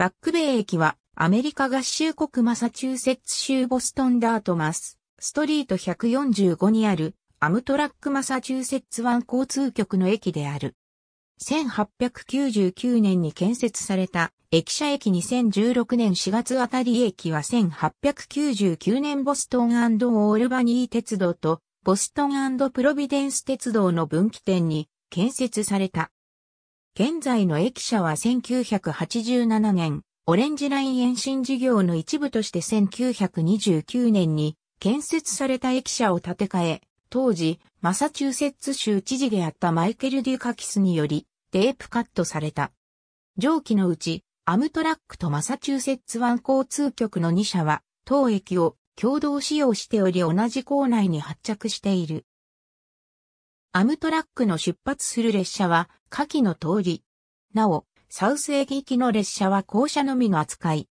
バックベイ駅はアメリカ合衆国マサチューセッツ州ボストンダートマス、ストリート145にあるアムトラックマサチューセッツ湾交通局の駅である。1899年に建設された駅舎駅2016年4月あたり駅は1899年ボストンオールバニー鉄道とボストンプロビデンス鉄道の分岐点に建設された。現在の駅舎は1987年、オレンジライン延伸事業の一部として1929年に建設された駅舎を建て替え、当時、マサチューセッツ州知事であったマイケル・デュカキスにより、テープカットされた。上記のうち、アムトラックとマサチューセッツ湾交通局の2社は、当駅を共同使用しており同じ構内に発着している。アムトラックの出発する列車は下記の通り。なお、サウス駅行きの列車は校舎のみの扱い。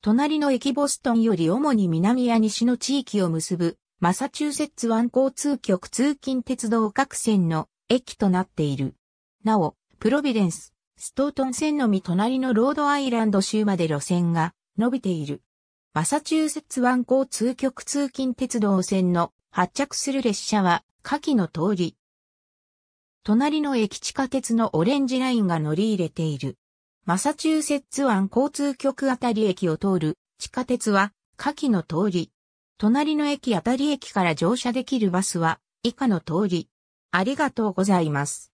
隣の駅ボストンより主に南や西の地域を結ぶマサチューセッツ湾交通局通勤鉄道各線の駅となっている。なお、プロビデンス、ストートン線のみ隣のロードアイランド州まで路線が伸びている。マサチューセッツ湾交通局通勤鉄道線の発着する列車は下記の通り。隣の駅地下鉄のオレンジラインが乗り入れている。マサチューセッツ湾交通局あたり駅を通る地下鉄は下記の通り。隣の駅あたり駅から乗車できるバスは以下の通り。ありがとうございます。